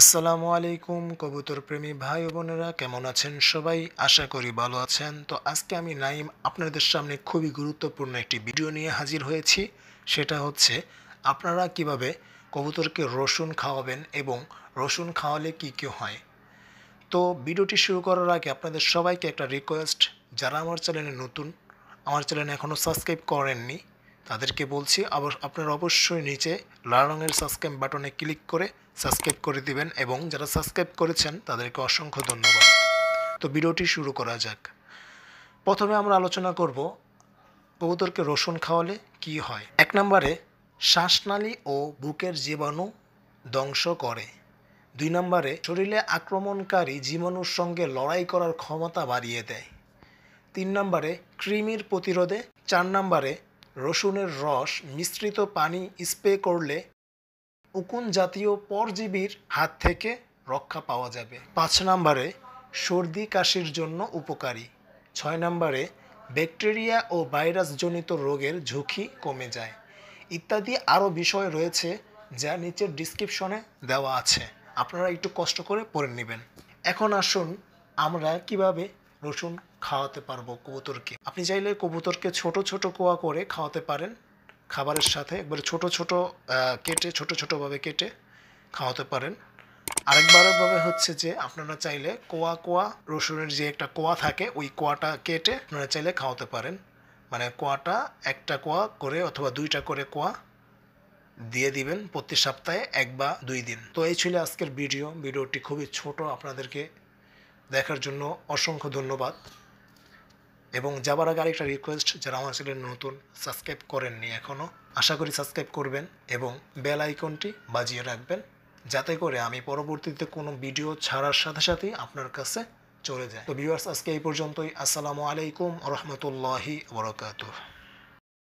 আসসালামু আলাইকুম কবুতর প্রেমী ভাই বোনেরা কেমন আছেন সবাই আশা করি ভালো আছেন তো আজকে আমি নাইম আপনাদের সামনে খুবই গুরুত্বপূর্ণ একটি ভিডিও নিয়ে হাজির হয়েছি সেটা হচ্ছে আপনারা কিভাবে কবুতরকে রসুন খাওয়াবেন এবং রসুন খাওয়ালে কি কী হয় তো ভিডিওটি শুরু করার আগে আপনাদের সবাইকে একটা রিকোয়েস্ট যারা আমার চ্যানেলে নতুন আমার চ্যানেল এখনও সাবস্ক্রাইব করেননি তাদেরকে বলছি আপনারা অবশ্যই নিচে লাল রঙের সাবস্ক্রাইব বাটনে ক্লিক করে সাবস্ক্রাইব করে দিবেন এবং যারা সাবস্ক্রাইব করেছেন তাদেরকে অসংখ্য ধন্যবাদ তো ভিডিওটি শুরু করা যাক প্রথমে আমরা আলোচনা করব কবুতরকে রসুন খাওয়ালে কি হয় এক নম্বরে শ্বাসনালী ও বুকের জীবাণু ধ্বংস করে দুই নম্বরে শরীরে আক্রমণকারী জীবাণুর সঙ্গে লড়াই করার ক্ষমতা বাড়িয়ে দেয় তিন নম্বরে কৃমির প্রতিরোধে চার নম্বরে রসুনের রস মিশ্রিত পানি স্প্রে করলে উকুন জাতীয় পরজীবীর হাত থেকে রক্ষা পাওয়া যাবে পাঁচ নম্বরে সর্দি কাশির জন্য উপকারী ছয় নম্বরে ব্যাকটেরিয়া ও ভাইরাসজনিত রোগের ঝুঁকি কমে যায় ইত্যাদি আরও বিষয় রয়েছে যা নিচের ডিসক্রিপশনে দেওয়া আছে আপনারা একটু কষ্ট করে পড়ে নেবেন এখন আসুন আমরা কিভাবে রসুন খাওয়াতে পারবো কবুতরকে আপনি চাইলে কবুতরকে ছোট ছোট কোয়া করে খাওয়াতে পারেন খাবারের সাথে একবারে ছোট ছোট কেটে ছোট ছোটোভাবে কেটে খাওয়াতে পারেন আরেকবারভাবে হচ্ছে যে আপনারা চাইলে কোয়া কোয়া রসুনের যে একটা কোয়া থাকে ওই কোয়াটা কেটে আপনারা চাইলে খাওয়াতে পারেন মানে কোয়াটা একটা কোয়া করে অথবা দুইটা করে কোয়া দিয়ে দিবেন প্রতি সপ্তাহে এক বা দুই দিন তো এই ছিল আজকের ভিডিও ভিডিওটি খুবই ছোট আপনাদেরকে দেখার জন্য অসংখ্য ধন্যবাদ এবং যাবার আগে আরেকটা রিকোয়েস্ট যারা আমার চ্যানেল নতুন সাবস্ক্রাইব করেননি এখনও আশা করি সাবস্ক্রাইব করবেন এবং বেল আইকনটি বাজিয়ে রাখবেন যাতে করে আমি পরবর্তীতে কোনো ভিডিও ছাড়ার সাথে সাথেই আপনার কাছে চলে যায় তো ভিউয়ার্স আজকে এই পর্যন্তই আসসালামু আলাইকুম রহমতুল্লাহি বরকাতুহ